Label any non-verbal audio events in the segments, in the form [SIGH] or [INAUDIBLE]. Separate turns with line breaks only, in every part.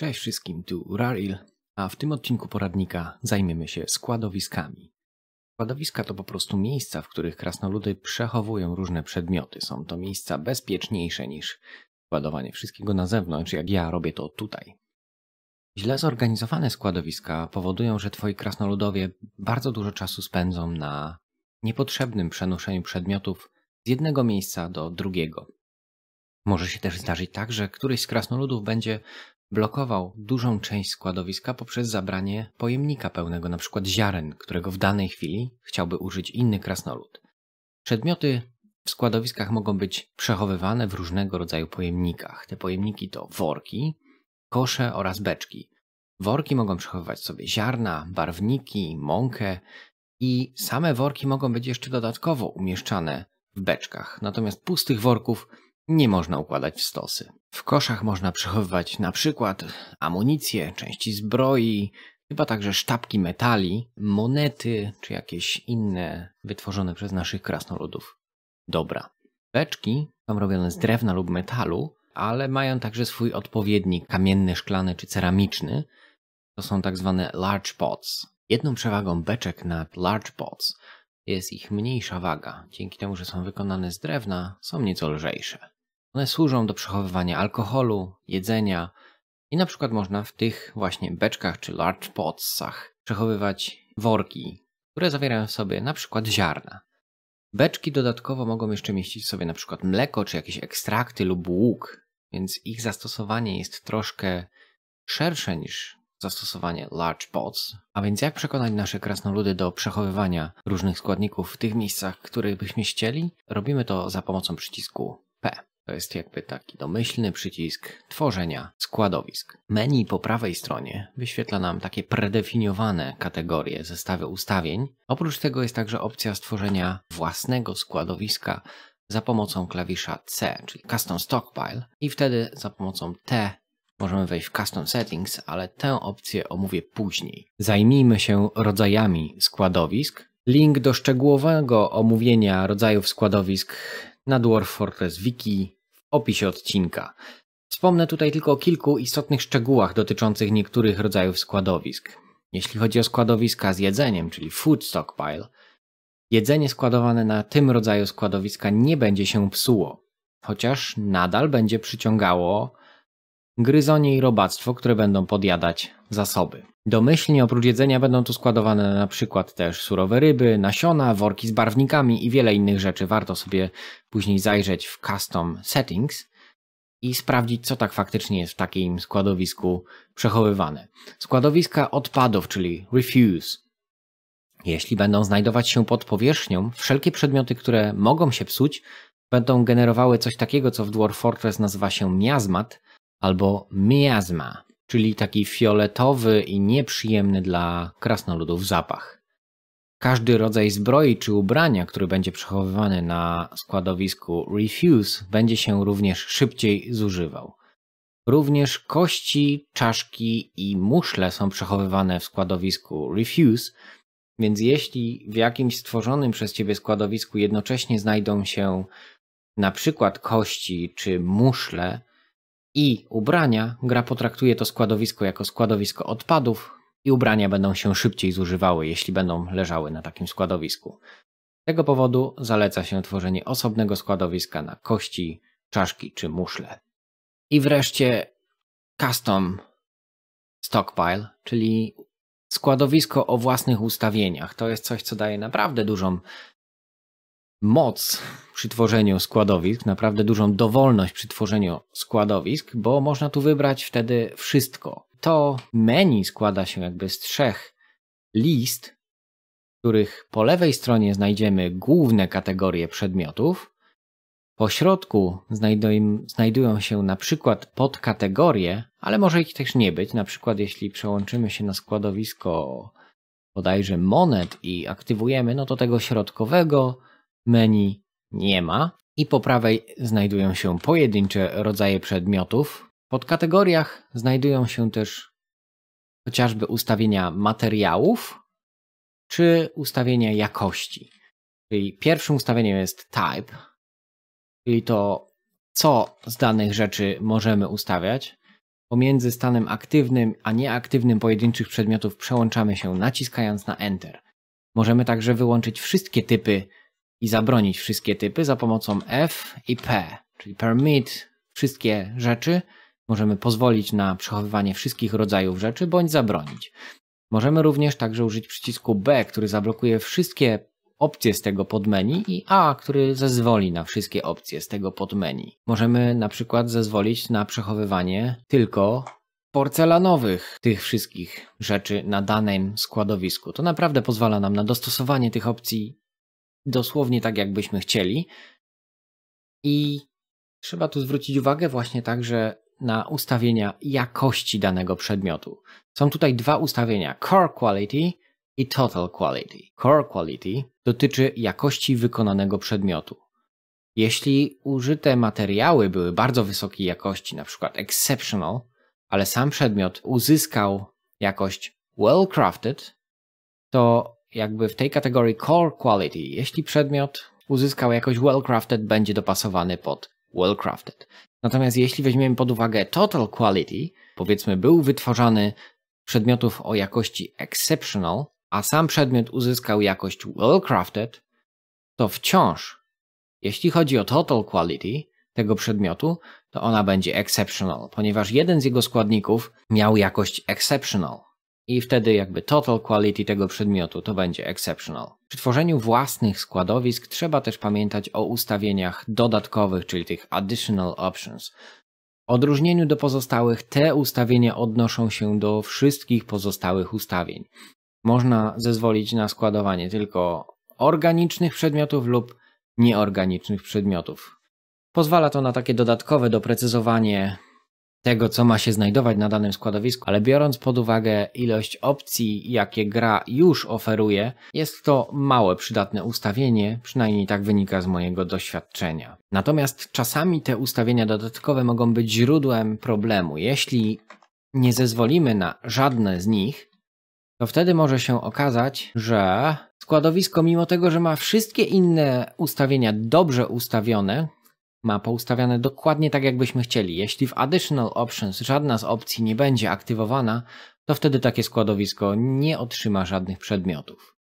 Cześć wszystkim, tu Raril, a w tym odcinku poradnika zajmiemy się składowiskami. Składowiska to po prostu miejsca, w których krasnoludy przechowują różne przedmioty. Są to miejsca bezpieczniejsze niż składowanie wszystkiego na zewnątrz, jak ja robię to tutaj. Źle zorganizowane składowiska powodują, że twoi krasnoludowie bardzo dużo czasu spędzą na niepotrzebnym przenoszeniu przedmiotów z jednego miejsca do drugiego. Może się też zdarzyć tak, że któryś z krasnoludów będzie blokował dużą część składowiska poprzez zabranie pojemnika pełnego np. ziaren, którego w danej chwili chciałby użyć inny krasnolud. Przedmioty w składowiskach mogą być przechowywane w różnego rodzaju pojemnikach. Te pojemniki to worki, kosze oraz beczki. Worki mogą przechowywać sobie ziarna, barwniki, mąkę i same worki mogą być jeszcze dodatkowo umieszczane w beczkach. Natomiast pustych worków nie można układać w stosy. W koszach można przechowywać na przykład amunicję, części zbroi, chyba także sztabki metali, monety czy jakieś inne wytworzone przez naszych krasnoludów. Dobra. Beczki są robione z drewna lub metalu, ale mają także swój odpowiednik kamienny, szklany czy ceramiczny. To są tak zwane large pots. Jedną przewagą beczek nad large pots jest ich mniejsza waga. Dzięki temu, że są wykonane z drewna, są nieco lżejsze. One służą do przechowywania alkoholu, jedzenia i na przykład można w tych właśnie beczkach czy large potsach przechowywać worki, które zawierają w sobie na przykład ziarna. Beczki dodatkowo mogą jeszcze mieścić w sobie na przykład mleko czy jakieś ekstrakty lub łuk, więc ich zastosowanie jest troszkę szersze niż zastosowanie large pots. A więc jak przekonać nasze krasnoludy do przechowywania różnych składników w tych miejscach, których byśmy chcieli? Robimy to za pomocą przycisku P. To jest jakby taki domyślny przycisk tworzenia składowisk. Menu po prawej stronie wyświetla nam takie predefiniowane kategorie, zestawy ustawień. Oprócz tego jest także opcja stworzenia własnego składowiska za pomocą klawisza C, czyli Custom Stockpile i wtedy za pomocą T możemy wejść w Custom Settings, ale tę opcję omówię później. Zajmijmy się rodzajami składowisk. Link do szczegółowego omówienia rodzajów składowisk na Dwarf Fortress Wiki opisie odcinka. Wspomnę tutaj tylko o kilku istotnych szczegółach dotyczących niektórych rodzajów składowisk. Jeśli chodzi o składowiska z jedzeniem, czyli food stockpile, jedzenie składowane na tym rodzaju składowiska nie będzie się psuło, chociaż nadal będzie przyciągało gryzonie i robactwo, które będą podjadać zasoby. Domyślnie oprócz jedzenia będą tu składowane na przykład też surowe ryby, nasiona, worki z barwnikami i wiele innych rzeczy. Warto sobie później zajrzeć w custom settings i sprawdzić, co tak faktycznie jest w takim składowisku przechowywane. Składowiska odpadów, czyli refuse. Jeśli będą znajdować się pod powierzchnią, wszelkie przedmioty, które mogą się psuć, będą generowały coś takiego, co w Dwarf Fortress nazywa się miazmat, albo miazma, czyli taki fioletowy i nieprzyjemny dla krasnoludów zapach. Każdy rodzaj zbroi czy ubrania, który będzie przechowywany na składowisku Refuse, będzie się również szybciej zużywał. Również kości, czaszki i muszle są przechowywane w składowisku Refuse, więc jeśli w jakimś stworzonym przez ciebie składowisku jednocześnie znajdą się na przykład kości czy muszle, i ubrania, gra potraktuje to składowisko jako składowisko odpadów i ubrania będą się szybciej zużywały, jeśli będą leżały na takim składowisku. Z tego powodu zaleca się tworzenie osobnego składowiska na kości, czaszki czy muszle. I wreszcie custom stockpile, czyli składowisko o własnych ustawieniach. To jest coś, co daje naprawdę dużą moc przy tworzeniu składowisk, naprawdę dużą dowolność przy tworzeniu składowisk, bo można tu wybrać wtedy wszystko. To menu składa się jakby z trzech list, w których po lewej stronie znajdziemy główne kategorie przedmiotów, po środku znajdują się na przykład podkategorie, ale może ich też nie być. Na przykład jeśli przełączymy się na składowisko bodajże monet i aktywujemy, no to tego środkowego menu nie ma i po prawej znajdują się pojedyncze rodzaje przedmiotów. Pod kategoriach znajdują się też chociażby ustawienia materiałów czy ustawienia jakości. Czyli pierwszym ustawieniem jest type, czyli to co z danych rzeczy możemy ustawiać. Pomiędzy stanem aktywnym a nieaktywnym pojedynczych przedmiotów przełączamy się naciskając na Enter. Możemy także wyłączyć wszystkie typy i zabronić wszystkie typy za pomocą F i P, czyli permit wszystkie rzeczy. Możemy pozwolić na przechowywanie wszystkich rodzajów rzeczy bądź zabronić. Możemy również także użyć przycisku B, który zablokuje wszystkie opcje z tego podmenu i A, który zezwoli na wszystkie opcje z tego podmenu. Możemy na przykład zezwolić na przechowywanie tylko porcelanowych tych wszystkich rzeczy na danym składowisku. To naprawdę pozwala nam na dostosowanie tych opcji dosłownie tak, jakbyśmy chcieli. I trzeba tu zwrócić uwagę właśnie także na ustawienia jakości danego przedmiotu. Są tutaj dwa ustawienia: Core Quality i Total Quality. Core Quality dotyczy jakości wykonanego przedmiotu. Jeśli użyte materiały były bardzo wysokiej jakości, na przykład exceptional, ale sam przedmiot uzyskał jakość well crafted, to jakby w tej kategorii core quality, jeśli przedmiot uzyskał jakoś well-crafted, będzie dopasowany pod well-crafted. Natomiast jeśli weźmiemy pod uwagę total quality, powiedzmy był wytwarzany przedmiotów o jakości exceptional, a sam przedmiot uzyskał jakość well-crafted, to wciąż, jeśli chodzi o total quality tego przedmiotu, to ona będzie exceptional, ponieważ jeden z jego składników miał jakość exceptional i wtedy jakby total quality tego przedmiotu to będzie exceptional. Przy tworzeniu własnych składowisk trzeba też pamiętać o ustawieniach dodatkowych, czyli tych additional options. W odróżnieniu do pozostałych te ustawienia odnoszą się do wszystkich pozostałych ustawień. Można zezwolić na składowanie tylko organicznych przedmiotów lub nieorganicznych przedmiotów. Pozwala to na takie dodatkowe doprecyzowanie tego, co ma się znajdować na danym składowisku, ale biorąc pod uwagę ilość opcji, jakie gra już oferuje, jest to małe przydatne ustawienie, przynajmniej tak wynika z mojego doświadczenia. Natomiast czasami te ustawienia dodatkowe mogą być źródłem problemu. Jeśli nie zezwolimy na żadne z nich, to wtedy może się okazać, że składowisko, mimo tego, że ma wszystkie inne ustawienia dobrze ustawione, ma poustawiane dokładnie tak, jakbyśmy chcieli. Jeśli w Additional Options żadna z opcji nie będzie aktywowana, to wtedy takie składowisko nie otrzyma żadnych przedmiotów.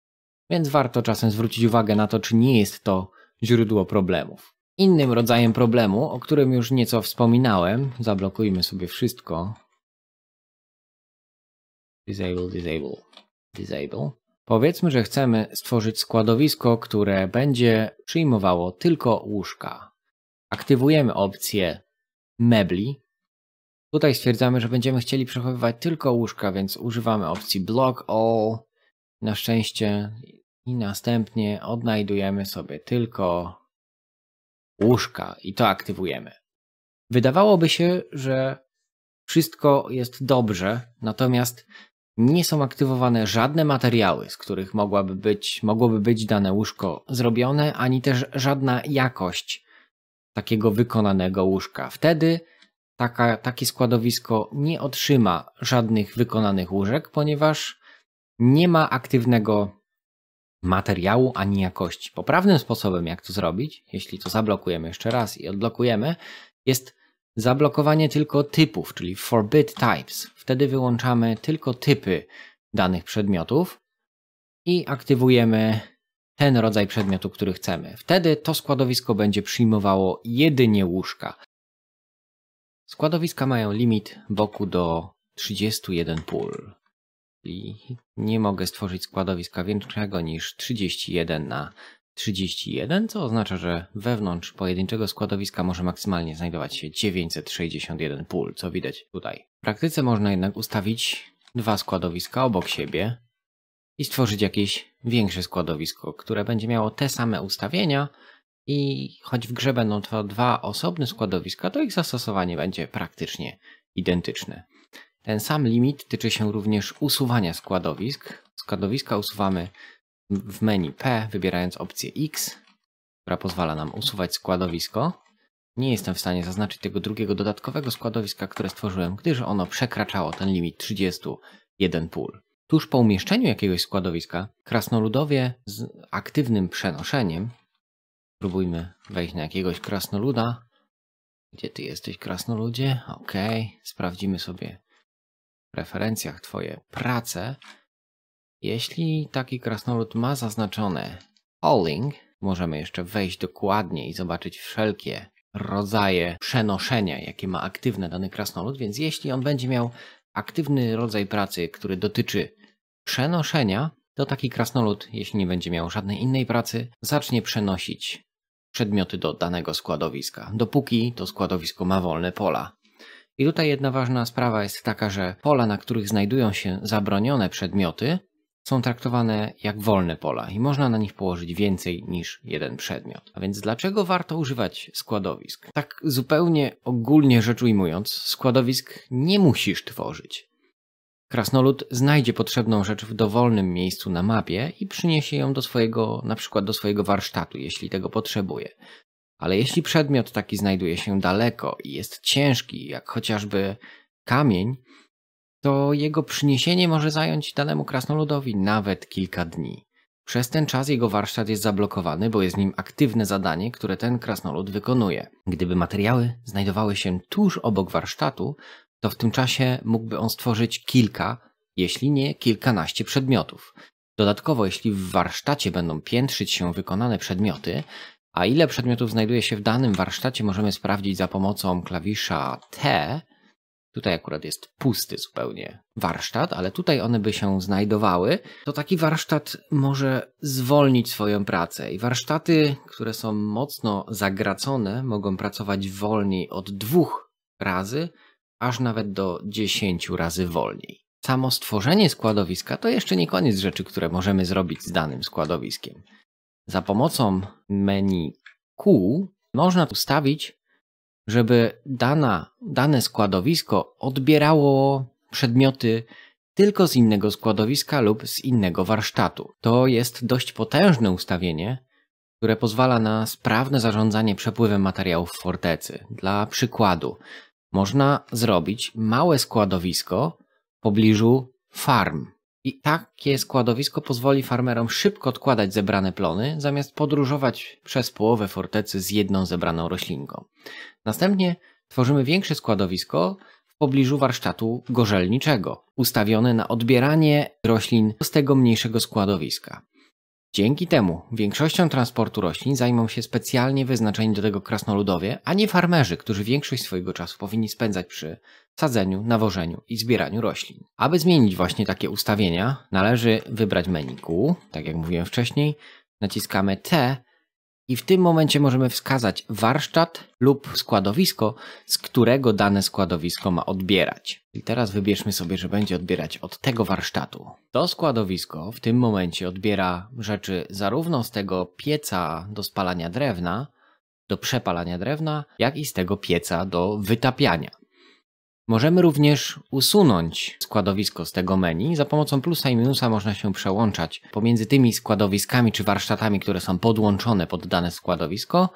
Więc warto czasem zwrócić uwagę na to, czy nie jest to źródło problemów. Innym rodzajem problemu, o którym już nieco wspominałem, zablokujmy sobie wszystko. Disable, disable, disable. Powiedzmy, że chcemy stworzyć składowisko, które będzie przyjmowało tylko łóżka aktywujemy opcję mebli. Tutaj stwierdzamy, że będziemy chcieli przechowywać tylko łóżka, więc używamy opcji block all na szczęście i następnie odnajdujemy sobie tylko łóżka i to aktywujemy. Wydawałoby się, że wszystko jest dobrze, natomiast nie są aktywowane żadne materiały, z których mogłaby być, mogłoby być dane łóżko zrobione, ani też żadna jakość takiego wykonanego łóżka. Wtedy taka, takie składowisko nie otrzyma żadnych wykonanych łóżek, ponieważ nie ma aktywnego materiału ani jakości. Poprawnym sposobem, jak to zrobić, jeśli to zablokujemy jeszcze raz i odblokujemy, jest zablokowanie tylko typów, czyli forbid types. Wtedy wyłączamy tylko typy danych przedmiotów i aktywujemy ten rodzaj przedmiotu, który chcemy. Wtedy to składowisko będzie przyjmowało jedynie łóżka. Składowiska mają limit boku do 31 pól. I nie mogę stworzyć składowiska większego niż 31 na 31, co oznacza, że wewnątrz pojedynczego składowiska może maksymalnie znajdować się 961 pól, co widać tutaj. W praktyce można jednak ustawić dwa składowiska obok siebie, i stworzyć jakieś większe składowisko, które będzie miało te same ustawienia i choć w grze będą to dwa osobne składowiska, to ich zastosowanie będzie praktycznie identyczne. Ten sam limit tyczy się również usuwania składowisk. Składowiska usuwamy w menu P, wybierając opcję X, która pozwala nam usuwać składowisko. Nie jestem w stanie zaznaczyć tego drugiego dodatkowego składowiska, które stworzyłem, gdyż ono przekraczało ten limit 31 pól. Tuż po umieszczeniu jakiegoś składowiska, krasnoludowie z aktywnym przenoszeniem, próbujmy wejść na jakiegoś krasnoluda. Gdzie ty jesteś, krasnoludzie? Ok, sprawdzimy sobie w referencjach twoje prace. Jeśli taki krasnolud ma zaznaczone hauling, możemy jeszcze wejść dokładnie i zobaczyć wszelkie rodzaje przenoszenia, jakie ma aktywne dany krasnolud, więc jeśli on będzie miał aktywny rodzaj pracy, który dotyczy przenoszenia, to taki krasnolud, jeśli nie będzie miał żadnej innej pracy, zacznie przenosić przedmioty do danego składowiska, dopóki to składowisko ma wolne pola. I tutaj jedna ważna sprawa jest taka, że pola, na których znajdują się zabronione przedmioty, są traktowane jak wolne pola i można na nich położyć więcej niż jeden przedmiot. A więc dlaczego warto używać składowisk? Tak zupełnie ogólnie rzecz ujmując, składowisk nie musisz tworzyć. Krasnolud znajdzie potrzebną rzecz w dowolnym miejscu na mapie i przyniesie ją do swojego, na przykład do swojego warsztatu, jeśli tego potrzebuje. Ale jeśli przedmiot taki znajduje się daleko i jest ciężki, jak chociażby kamień, to jego przyniesienie może zająć danemu krasnoludowi nawet kilka dni. Przez ten czas jego warsztat jest zablokowany, bo jest nim aktywne zadanie, które ten krasnolud wykonuje. Gdyby materiały znajdowały się tuż obok warsztatu, to w tym czasie mógłby on stworzyć kilka, jeśli nie kilkanaście przedmiotów. Dodatkowo, jeśli w warsztacie będą piętrzyć się wykonane przedmioty, a ile przedmiotów znajduje się w danym warsztacie możemy sprawdzić za pomocą klawisza T, Tutaj akurat jest pusty zupełnie warsztat, ale tutaj one by się znajdowały. To taki warsztat może zwolnić swoją pracę i warsztaty, które są mocno zagracone, mogą pracować wolniej od dwóch razy, aż nawet do dziesięciu razy wolniej. Samo stworzenie składowiska to jeszcze nie koniec rzeczy, które możemy zrobić z danym składowiskiem. Za pomocą menu kół można ustawić żeby dana, dane składowisko odbierało przedmioty tylko z innego składowiska lub z innego warsztatu. To jest dość potężne ustawienie, które pozwala na sprawne zarządzanie przepływem materiałów w fortecy. Dla przykładu, można zrobić małe składowisko w pobliżu farm, i takie składowisko pozwoli farmerom szybko odkładać zebrane plony, zamiast podróżować przez połowę fortecy z jedną zebraną roślinką. Następnie tworzymy większe składowisko w pobliżu warsztatu gorzelniczego, ustawione na odbieranie roślin z tego mniejszego składowiska. Dzięki temu większością transportu roślin zajmą się specjalnie wyznaczeni do tego krasnoludowie, a nie farmerzy, którzy większość swojego czasu powinni spędzać przy sadzeniu, nawożeniu i zbieraniu roślin. Aby zmienić właśnie takie ustawienia, należy wybrać menu tak jak mówiłem wcześniej, naciskamy T i w tym momencie możemy wskazać warsztat lub składowisko, z którego dane składowisko ma odbierać. I teraz wybierzmy sobie, że będzie odbierać od tego warsztatu. To składowisko w tym momencie odbiera rzeczy zarówno z tego pieca do spalania drewna, do przepalania drewna, jak i z tego pieca do wytapiania. Możemy również usunąć składowisko z tego menu. Za pomocą plusa i minusa można się przełączać pomiędzy tymi składowiskami czy warsztatami, które są podłączone pod dane składowisko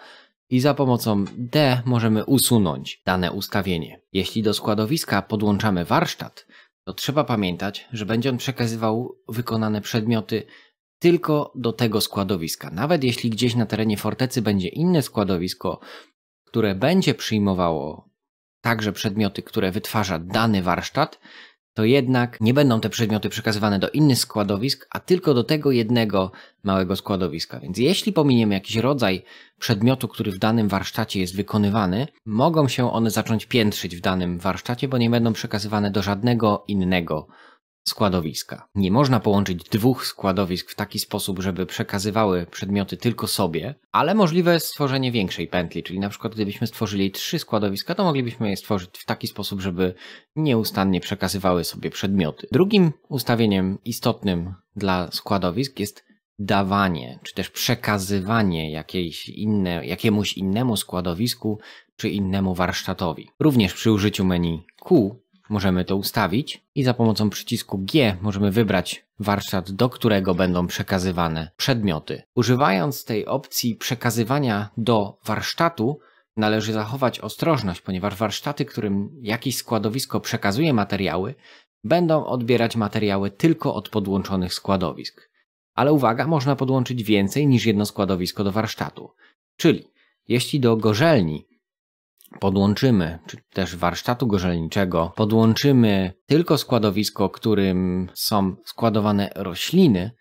i za pomocą D możemy usunąć dane ustawienie. Jeśli do składowiska podłączamy warsztat, to trzeba pamiętać, że będzie on przekazywał wykonane przedmioty tylko do tego składowiska. Nawet jeśli gdzieś na terenie fortecy będzie inne składowisko, które będzie przyjmowało także przedmioty, które wytwarza dany warsztat, to jednak nie będą te przedmioty przekazywane do innych składowisk, a tylko do tego jednego małego składowiska. Więc jeśli pominiemy jakiś rodzaj przedmiotu, który w danym warsztacie jest wykonywany, mogą się one zacząć piętrzyć w danym warsztacie, bo nie będą przekazywane do żadnego innego składowiska. Nie można połączyć dwóch składowisk w taki sposób, żeby przekazywały przedmioty tylko sobie, ale możliwe jest stworzenie większej pętli, czyli na przykład gdybyśmy stworzyli trzy składowiska, to moglibyśmy je stworzyć w taki sposób, żeby nieustannie przekazywały sobie przedmioty. Drugim ustawieniem istotnym dla składowisk jest dawanie, czy też przekazywanie jakiejś inne, jakiemuś innemu składowisku czy innemu warsztatowi. Również przy użyciu menu Q możemy to ustawić i za pomocą przycisku G możemy wybrać warsztat, do którego będą przekazywane przedmioty. Używając tej opcji przekazywania do warsztatu, należy zachować ostrożność, ponieważ warsztaty, którym jakieś składowisko przekazuje materiały, będą odbierać materiały tylko od podłączonych składowisk. Ale uwaga, można podłączyć więcej niż jedno składowisko do warsztatu. Czyli jeśli do gorzelni podłączymy, czy też warsztatu gorzelniczego, podłączymy tylko składowisko, którym są składowane rośliny,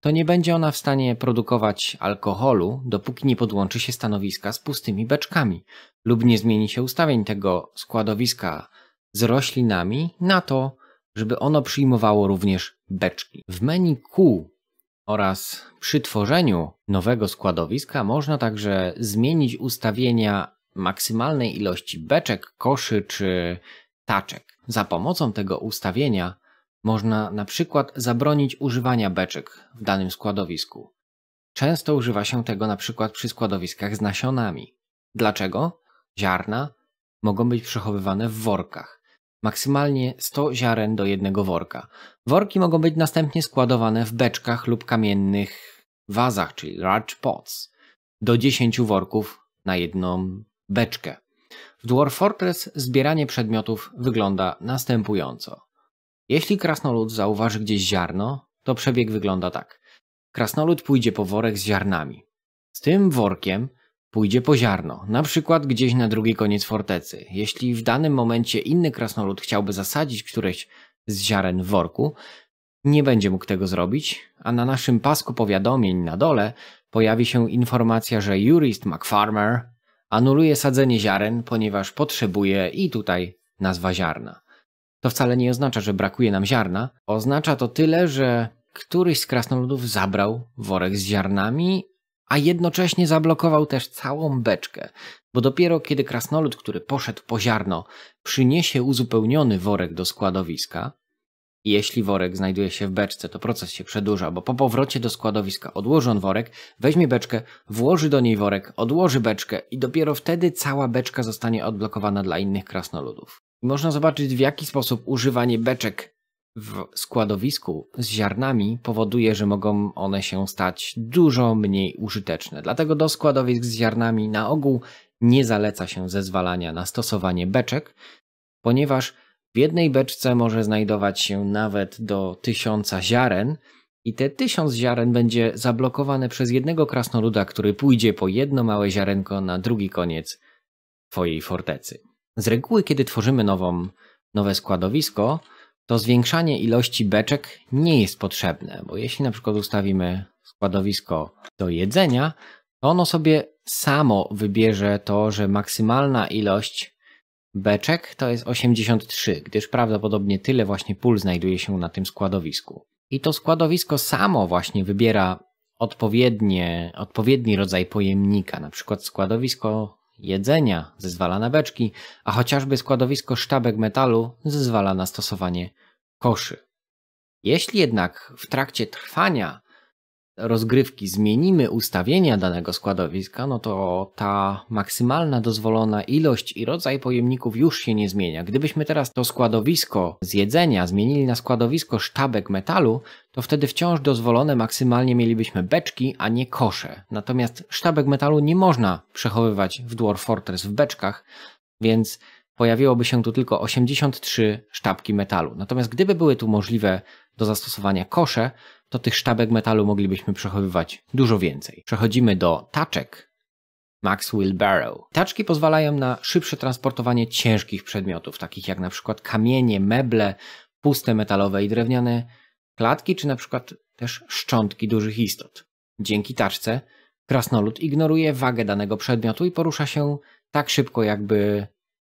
to nie będzie ona w stanie produkować alkoholu, dopóki nie podłączy się stanowiska z pustymi beczkami lub nie zmieni się ustawień tego składowiska z roślinami na to, żeby ono przyjmowało również beczki. W menu Q oraz przy tworzeniu nowego składowiska można także zmienić ustawienia maksymalnej ilości beczek, koszy czy taczek. Za pomocą tego ustawienia można na przykład zabronić używania beczek w danym składowisku. Często używa się tego na przykład przy składowiskach z nasionami. Dlaczego? Ziarna mogą być przechowywane w workach. Maksymalnie 100 ziaren do jednego worka. Worki mogą być następnie składowane w beczkach lub kamiennych wazach, czyli large pots. Do 10 worków na jedną beczkę. W Dwarf Fortress zbieranie przedmiotów wygląda następująco. Jeśli krasnolud zauważy gdzieś ziarno, to przebieg wygląda tak. Krasnolud pójdzie po worek z ziarnami. Z tym workiem pójdzie po ziarno, na przykład gdzieś na drugi koniec fortecy. Jeśli w danym momencie inny krasnolud chciałby zasadzić któreś z ziaren w worku, nie będzie mógł tego zrobić, a na naszym pasku powiadomień na dole pojawi się informacja, że jurist McFarmer Anuluje sadzenie ziaren, ponieważ potrzebuje i tutaj nazwa ziarna. To wcale nie oznacza, że brakuje nam ziarna. Oznacza to tyle, że któryś z krasnoludów zabrał worek z ziarnami, a jednocześnie zablokował też całą beczkę, bo dopiero kiedy krasnolud, który poszedł po ziarno, przyniesie uzupełniony worek do składowiska, jeśli worek znajduje się w beczce, to proces się przedłuża, bo po powrocie do składowiska odłoży on worek, weźmie beczkę, włoży do niej worek, odłoży beczkę i dopiero wtedy cała beczka zostanie odblokowana dla innych krasnoludów. można zobaczyć, w jaki sposób używanie beczek w składowisku z ziarnami powoduje, że mogą one się stać dużo mniej użyteczne. Dlatego do składowisk z ziarnami na ogół nie zaleca się zezwalania na stosowanie beczek, ponieważ w jednej beczce może znajdować się nawet do tysiąca ziaren i te tysiąc ziaren będzie zablokowane przez jednego krasnoluda, który pójdzie po jedno małe ziarenko na drugi koniec twojej fortecy. Z reguły, kiedy tworzymy nową, nowe składowisko, to zwiększanie ilości beczek nie jest potrzebne, bo jeśli na przykład ustawimy składowisko do jedzenia, to ono sobie samo wybierze to, że maksymalna ilość beczek to jest 83, gdyż prawdopodobnie tyle właśnie pól znajduje się na tym składowisku. I to składowisko samo właśnie wybiera odpowiednie, odpowiedni rodzaj pojemnika, na przykład składowisko jedzenia zezwala na beczki, a chociażby składowisko sztabek metalu zezwala na stosowanie koszy. Jeśli jednak w trakcie trwania rozgrywki zmienimy ustawienia danego składowiska, no to ta maksymalna dozwolona ilość i rodzaj pojemników już się nie zmienia. Gdybyśmy teraz to składowisko z jedzenia zmienili na składowisko sztabek metalu, to wtedy wciąż dozwolone maksymalnie mielibyśmy beczki, a nie kosze. Natomiast sztabek metalu nie można przechowywać w Dwarf Fortress w beczkach, więc pojawiłoby się tu tylko 83 sztabki metalu. Natomiast gdyby były tu możliwe do zastosowania kosze, to tych sztabek metalu moglibyśmy przechowywać dużo więcej. Przechodzimy do taczek Maxwell Barrow. Taczki pozwalają na szybsze transportowanie ciężkich przedmiotów, takich jak na przykład kamienie, meble, puste metalowe i drewniane klatki, czy na przykład też szczątki dużych istot. Dzięki taczce krasnolud ignoruje wagę danego przedmiotu i porusza się tak szybko, jakby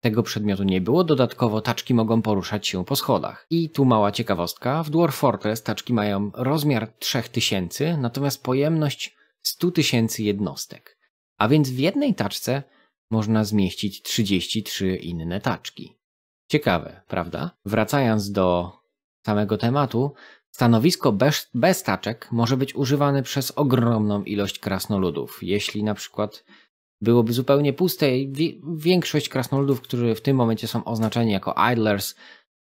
tego przedmiotu nie było, dodatkowo taczki mogą poruszać się po schodach. I tu mała ciekawostka, w Dwarf Fortress taczki mają rozmiar 3000, natomiast pojemność 100 000 jednostek. A więc w jednej taczce można zmieścić 33 inne taczki. Ciekawe, prawda? Wracając do samego tematu, Stanowisko bez, bez, taczek może być używane przez ogromną ilość krasnoludów. Jeśli na przykład byłoby zupełnie puste i większość krasnoludów, którzy w tym momencie są oznaczeni jako idlers,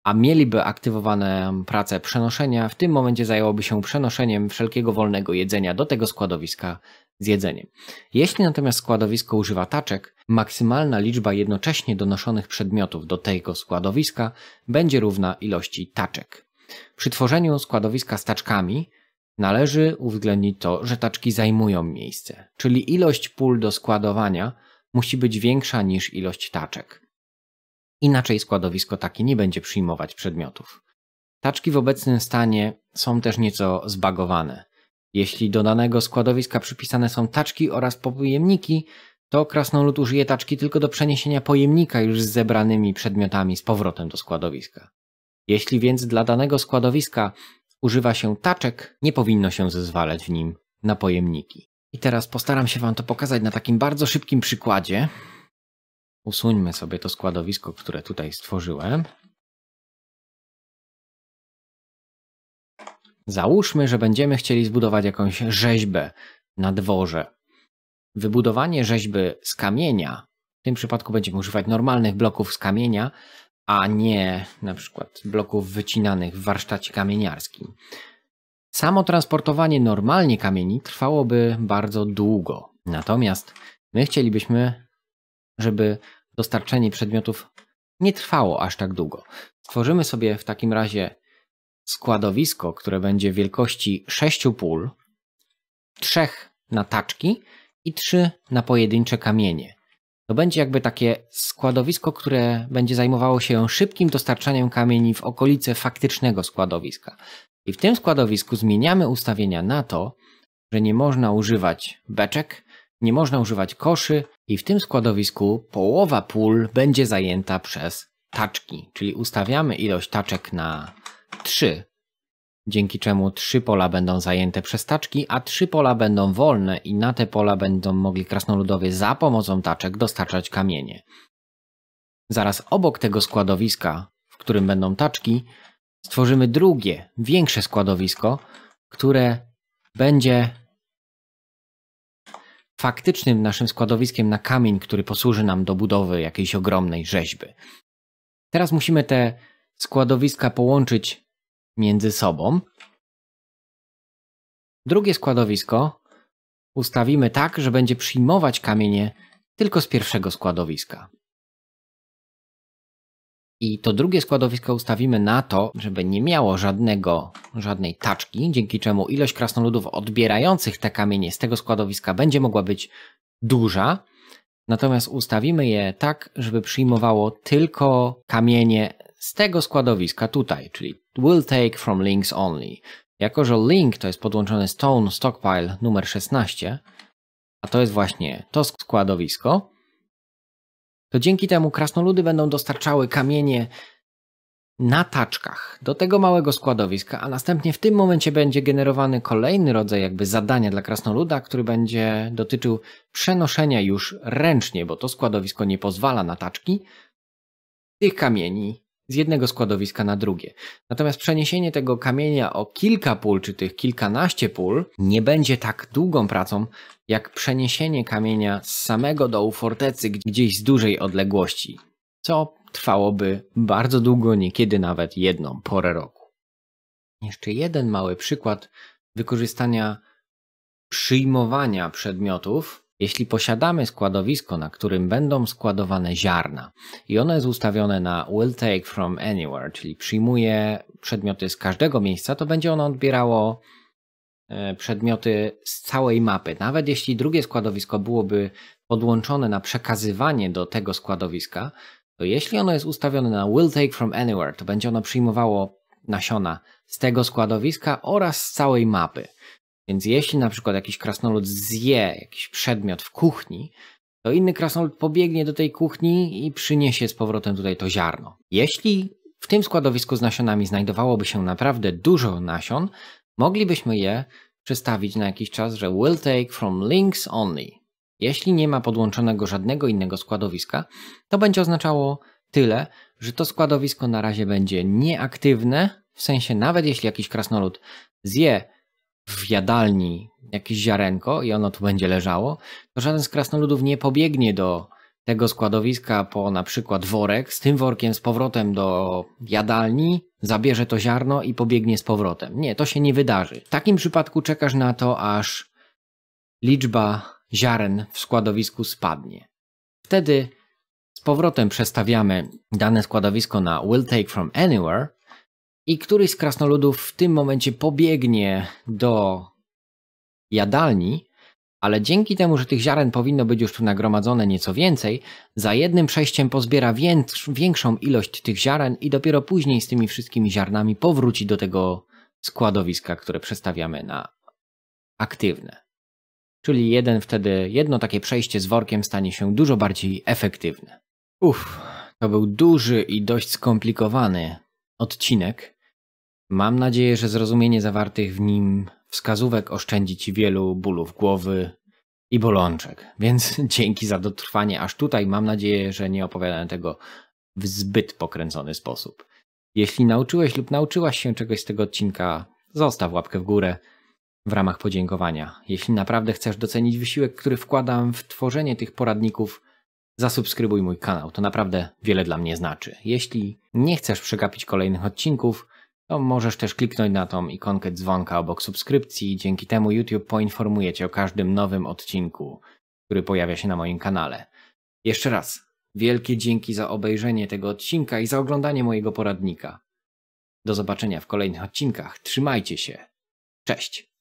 a mieliby aktywowane pracę przenoszenia, w tym momencie zajęłoby się przenoszeniem wszelkiego wolnego jedzenia do tego składowiska z jedzeniem. Jeśli natomiast składowisko używa taczek, maksymalna liczba jednocześnie donoszonych przedmiotów do tego składowiska będzie równa ilości taczek. Przy tworzeniu składowiska z taczkami Należy uwzględnić to, że taczki zajmują miejsce, czyli ilość pól do składowania musi być większa niż ilość taczek. Inaczej składowisko takie nie będzie przyjmować przedmiotów. Taczki w obecnym stanie są też nieco zbagowane. Jeśli do danego składowiska przypisane są taczki oraz pojemniki, to krasnolud użyje taczki tylko do przeniesienia pojemnika już z zebranymi przedmiotami z powrotem do składowiska. Jeśli więc dla danego składowiska używa się taczek, nie powinno się zezwalać w nim na pojemniki. I teraz postaram się Wam to pokazać na takim bardzo szybkim przykładzie. Usuńmy sobie to składowisko, które tutaj stworzyłem. Załóżmy, że będziemy chcieli zbudować jakąś rzeźbę na dworze. Wybudowanie rzeźby z kamienia, w tym przypadku będziemy używać normalnych bloków z kamienia, a nie na przykład bloków wycinanych w warsztacie kamieniarskim. Samo transportowanie normalnie kamieni trwałoby bardzo długo. Natomiast my chcielibyśmy, żeby dostarczenie przedmiotów nie trwało aż tak długo. Stworzymy sobie w takim razie składowisko, które będzie wielkości 6 pól, 3 na taczki i 3 na pojedyncze kamienie. To będzie jakby takie składowisko, które będzie zajmowało się szybkim dostarczaniem kamieni w okolice faktycznego składowiska. I w tym składowisku zmieniamy ustawienia na to, że nie można używać beczek, nie można używać koszy i w tym składowisku połowa pól będzie zajęta przez taczki, czyli ustawiamy ilość taczek na 3 dzięki czemu trzy pola będą zajęte przez taczki, a trzy pola będą wolne i na te pola będą mogli krasnoludowie za pomocą taczek dostarczać kamienie. Zaraz obok tego składowiska, w którym będą taczki, stworzymy drugie, większe składowisko, które będzie faktycznym naszym składowiskiem na kamień, który posłuży nam do budowy jakiejś ogromnej rzeźby. Teraz musimy te składowiska połączyć między sobą. Drugie składowisko ustawimy tak, że będzie przyjmować kamienie tylko z pierwszego składowiska. I to drugie składowisko ustawimy na to, żeby nie miało żadnego, żadnej taczki, dzięki czemu ilość krasnoludów odbierających te kamienie z tego składowiska będzie mogła być duża. Natomiast ustawimy je tak, żeby przyjmowało tylko kamienie z tego składowiska tutaj, czyli will take from links only. Jako, że link to jest podłączony z tone stockpile numer 16, a to jest właśnie to składowisko, to dzięki temu krasnoludy będą dostarczały kamienie na taczkach do tego małego składowiska, a następnie w tym momencie będzie generowany kolejny rodzaj jakby zadania dla krasnoluda, który będzie dotyczył przenoszenia już ręcznie, bo to składowisko nie pozwala na taczki, tych kamieni z jednego składowiska na drugie. Natomiast przeniesienie tego kamienia o kilka pól, czy tych kilkanaście pól, nie będzie tak długą pracą, jak przeniesienie kamienia z samego dołu fortecy gdzieś z dużej odległości, co trwałoby bardzo długo, niekiedy nawet jedną porę roku. Jeszcze jeden mały przykład wykorzystania przyjmowania przedmiotów jeśli posiadamy składowisko, na którym będą składowane ziarna i ono jest ustawione na will take from anywhere, czyli przyjmuje przedmioty z każdego miejsca, to będzie ono odbierało e, przedmioty z całej mapy. Nawet jeśli drugie składowisko byłoby podłączone na przekazywanie do tego składowiska, to jeśli ono jest ustawione na will take from anywhere, to będzie ono przyjmowało nasiona z tego składowiska oraz z całej mapy. Więc jeśli na przykład jakiś krasnolud zje jakiś przedmiot w kuchni, to inny krasnolud pobiegnie do tej kuchni i przyniesie z powrotem tutaj to ziarno. Jeśli w tym składowisku z nasionami znajdowałoby się naprawdę dużo nasion, moglibyśmy je przestawić na jakiś czas, że will take from links only. Jeśli nie ma podłączonego żadnego innego składowiska, to będzie oznaczało tyle, że to składowisko na razie będzie nieaktywne, w sensie nawet jeśli jakiś krasnolud zje w jadalni jakieś ziarenko i ono tu będzie leżało, to żaden z krasnoludów nie pobiegnie do tego składowiska po na przykład worek, z tym workiem z powrotem do jadalni, zabierze to ziarno i pobiegnie z powrotem. Nie, to się nie wydarzy. W takim przypadku czekasz na to, aż liczba ziaren w składowisku spadnie. Wtedy z powrotem przestawiamy dane składowisko na will take from anywhere i któryś z krasnoludów w tym momencie pobiegnie do jadalni, ale dzięki temu, że tych ziaren powinno być już tu nagromadzone nieco więcej, za jednym przejściem pozbiera większą ilość tych ziaren i dopiero później z tymi wszystkimi ziarnami powróci do tego składowiska, które przestawiamy na aktywne. Czyli jeden wtedy, jedno takie przejście z workiem stanie się dużo bardziej efektywne. Uff, to był duży i dość skomplikowany odcinek. Mam nadzieję, że zrozumienie zawartych w nim wskazówek oszczędzi Ci wielu bólów głowy i bolączek. Więc [LAUGHS] dzięki za dotrwanie aż tutaj. Mam nadzieję, że nie opowiadałem tego w zbyt pokręcony sposób. Jeśli nauczyłeś lub nauczyłaś się czegoś z tego odcinka, zostaw łapkę w górę w ramach podziękowania. Jeśli naprawdę chcesz docenić wysiłek, który wkładam w tworzenie tych poradników, zasubskrybuj mój kanał. To naprawdę wiele dla mnie znaczy. Jeśli nie chcesz przegapić kolejnych odcinków, to możesz też kliknąć na tą ikonkę dzwonka obok subskrypcji, dzięki temu YouTube poinformuje Cię o każdym nowym odcinku, który pojawia się na moim kanale. Jeszcze raz, wielkie dzięki za obejrzenie tego odcinka i za oglądanie mojego poradnika. Do zobaczenia w kolejnych odcinkach. Trzymajcie się. Cześć.